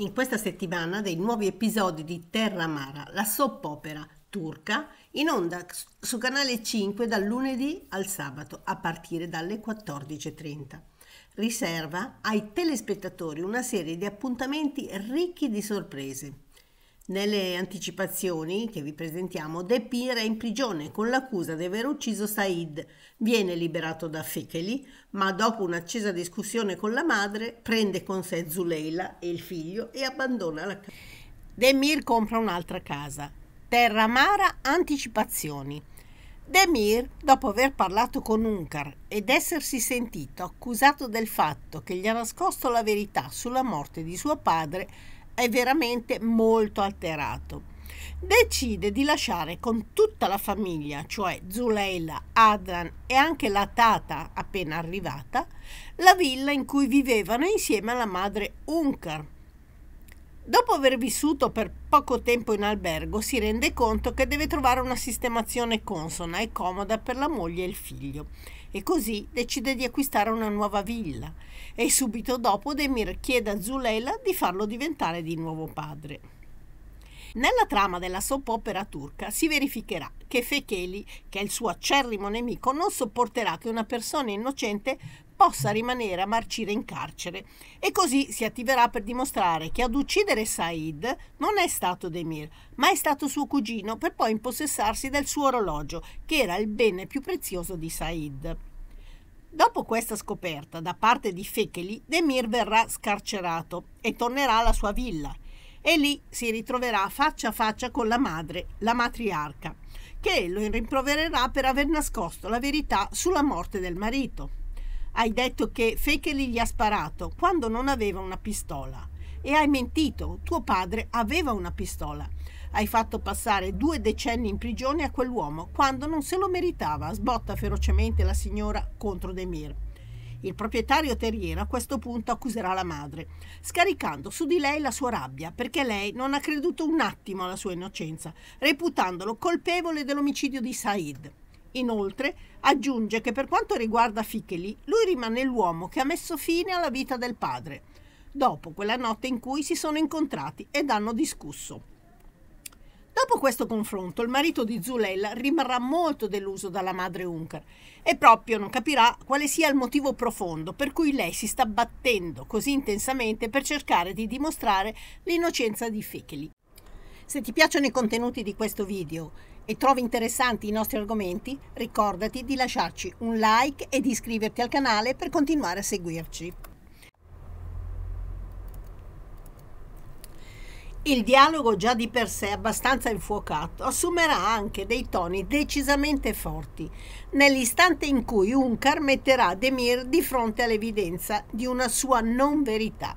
in questa settimana dei nuovi episodi di Terra Amara, la opera turca, in onda su canale 5 dal lunedì al sabato a partire dalle 14.30. Riserva ai telespettatori una serie di appuntamenti ricchi di sorprese nelle anticipazioni che vi presentiamo, De Pir è in prigione con l'accusa di aver ucciso Said. Viene liberato da Fekeli, ma dopo un'accesa discussione con la madre, prende con sé Zuleila e il figlio e abbandona la casa. Demir compra un'altra casa. Terra amara anticipazioni. Demir, dopo aver parlato con Uncar ed essersi sentito accusato del fatto che gli ha nascosto la verità sulla morte di suo padre, è veramente molto alterato. Decide di lasciare con tutta la famiglia, cioè Zuleila, Adran e anche la tata appena arrivata, la villa in cui vivevano insieme alla madre Unkar Dopo aver vissuto per poco tempo in albergo, si rende conto che deve trovare una sistemazione consona e comoda per la moglie e il figlio e così decide di acquistare una nuova villa e subito dopo Demir chiede a Zuleila di farlo diventare di nuovo padre. Nella trama della soap opera turca si verificherà che Fecheli, che è il suo acerrimo nemico, non sopporterà che una persona innocente possa rimanere a marcire in carcere e così si attiverà per dimostrare che ad uccidere Said non è stato Demir, ma è stato suo cugino per poi impossessarsi del suo orologio, che era il bene più prezioso di Said. Dopo questa scoperta da parte di Fecheli, Demir verrà scarcerato e tornerà alla sua villa e lì si ritroverà faccia a faccia con la madre, la matriarca, che lo rimprovererà per aver nascosto la verità sulla morte del marito. Hai detto che Fekeli gli ha sparato quando non aveva una pistola. E hai mentito, tuo padre aveva una pistola. Hai fatto passare due decenni in prigione a quell'uomo quando non se lo meritava, sbotta ferocemente la signora contro Demir. Il proprietario terriero a questo punto accuserà la madre, scaricando su di lei la sua rabbia perché lei non ha creduto un attimo alla sua innocenza, reputandolo colpevole dell'omicidio di Said. Inoltre aggiunge che per quanto riguarda Ficheli, lui rimane l'uomo che ha messo fine alla vita del padre, dopo quella notte in cui si sono incontrati ed hanno discusso. Dopo questo confronto, il marito di Zulella rimarrà molto deluso dalla madre Uncar e proprio non capirà quale sia il motivo profondo per cui lei si sta battendo così intensamente per cercare di dimostrare l'innocenza di Fekeli. Se ti piacciono i contenuti di questo video e trovi interessanti i nostri argomenti, ricordati di lasciarci un like e di iscriverti al canale per continuare a seguirci. Il dialogo già di per sé abbastanza infuocato assumerà anche dei toni decisamente forti, nell'istante in cui Uncar metterà Demir di fronte all'evidenza di una sua non verità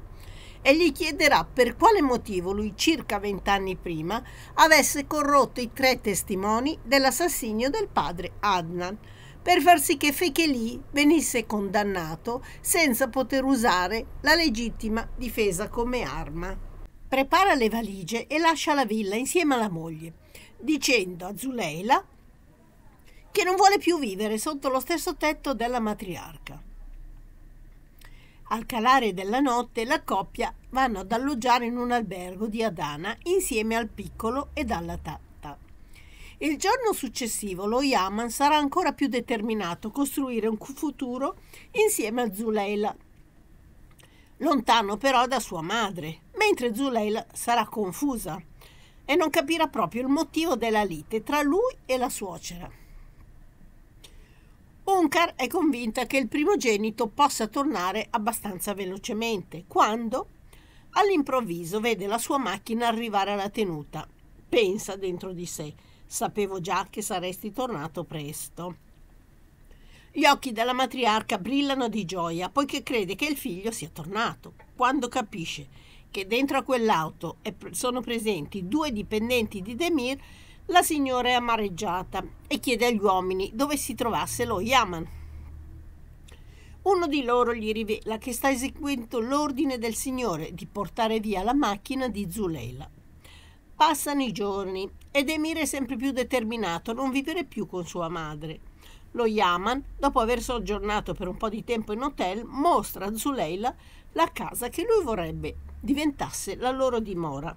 e gli chiederà per quale motivo lui circa vent'anni prima avesse corrotto i tre testimoni dell'assassinio del padre Adnan per far sì che Fekeli venisse condannato senza poter usare la legittima difesa come arma prepara le valigie e lascia la villa insieme alla moglie, dicendo a Zuleila che non vuole più vivere sotto lo stesso tetto della matriarca. Al calare della notte la coppia vanno ad alloggiare in un albergo di Adana insieme al piccolo e alla tatta. Il giorno successivo lo Yaman sarà ancora più determinato a costruire un futuro insieme a Zuleila, lontano però da sua madre, mentre Zuleil sarà confusa e non capirà proprio il motivo della lite tra lui e la suocera. Onkar è convinta che il primogenito possa tornare abbastanza velocemente quando all'improvviso vede la sua macchina arrivare alla tenuta. Pensa dentro di sé, sapevo già che saresti tornato presto. Gli occhi della matriarca brillano di gioia poiché crede che il figlio sia tornato, quando capisce che dentro a quell'auto sono presenti due dipendenti di Demir, la signora è amareggiata e chiede agli uomini dove si trovasse lo Yaman. Uno di loro gli rivela che sta eseguendo l'ordine del signore di portare via la macchina di Zuleila. Passano i giorni ed Emir è sempre più determinato a non vivere più con sua madre. Lo Yaman, dopo aver soggiornato per un po' di tempo in hotel, mostra a Zuleila la casa che lui vorrebbe diventasse la loro dimora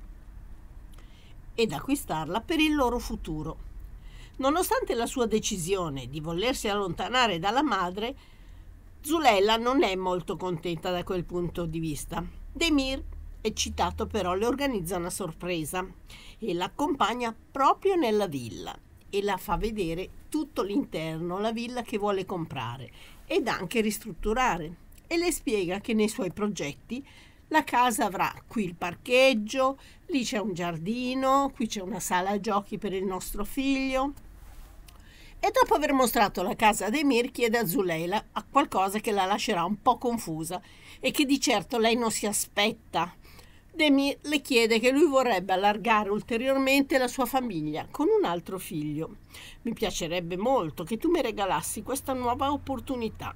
ed acquistarla per il loro futuro. Nonostante la sua decisione di volersi allontanare dalla madre, Zulella non è molto contenta da quel punto di vista. Demir, eccitato però, le organizza una sorpresa e l'accompagna proprio nella villa e la fa vedere tutto l'interno, la villa che vuole comprare ed anche ristrutturare e le spiega che nei suoi progetti la casa avrà qui il parcheggio, lì c'è un giardino, qui c'è una sala giochi per il nostro figlio. E dopo aver mostrato la casa dei Mir chiede a Zuleila a qualcosa che la lascerà un po' confusa e che di certo lei non si aspetta. Demir le chiede che lui vorrebbe allargare ulteriormente la sua famiglia con un altro figlio. Mi piacerebbe molto che tu mi regalassi questa nuova opportunità,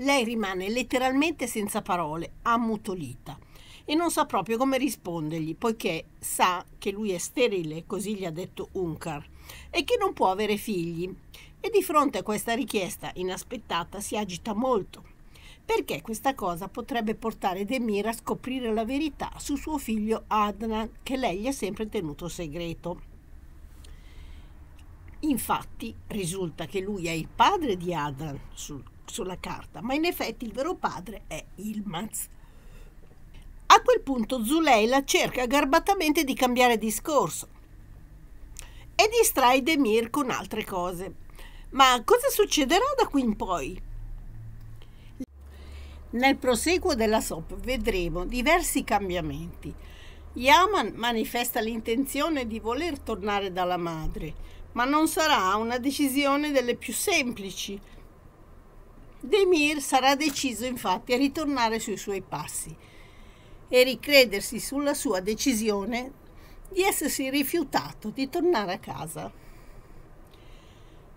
lei rimane letteralmente senza parole, ammutolita e non sa proprio come rispondergli, poiché sa che lui è sterile, così gli ha detto Uncar, e che non può avere figli. E di fronte a questa richiesta inaspettata si agita molto, perché questa cosa potrebbe portare Demir a scoprire la verità su suo figlio Adnan, che lei gli ha sempre tenuto segreto. Infatti risulta che lui è il padre di Adnan, sul sulla carta, ma in effetti il vero padre è Ilmaz. A quel punto Zuleila cerca garbatamente di cambiare discorso e distrae Demir con altre cose. Ma cosa succederà da qui in poi? Nel proseguo della SOP vedremo diversi cambiamenti. Yaman manifesta l'intenzione di voler tornare dalla madre, ma non sarà una decisione delle più semplici Demir sarà deciso infatti a ritornare sui suoi passi e ricredersi sulla sua decisione di essersi rifiutato di tornare a casa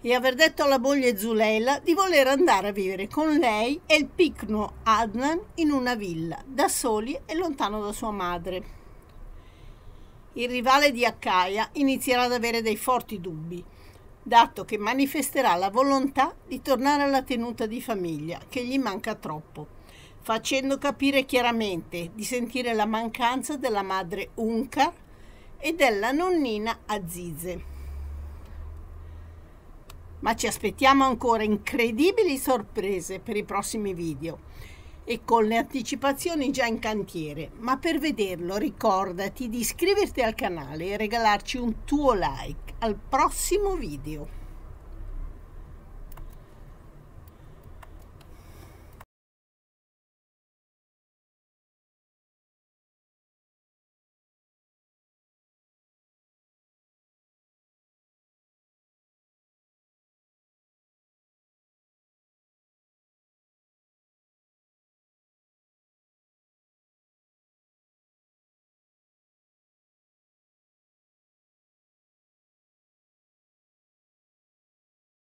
e aver detto alla moglie Zuleila di voler andare a vivere con lei e il piccolo Adnan in una villa, da soli e lontano da sua madre. Il rivale di Accaia inizierà ad avere dei forti dubbi dato che manifesterà la volontà di tornare alla tenuta di famiglia, che gli manca troppo, facendo capire chiaramente di sentire la mancanza della madre Uncar e della nonnina Azize. Ma ci aspettiamo ancora incredibili sorprese per i prossimi video e con le anticipazioni già in cantiere, ma per vederlo ricordati di iscriverti al canale e regalarci un tuo like al prossimo video.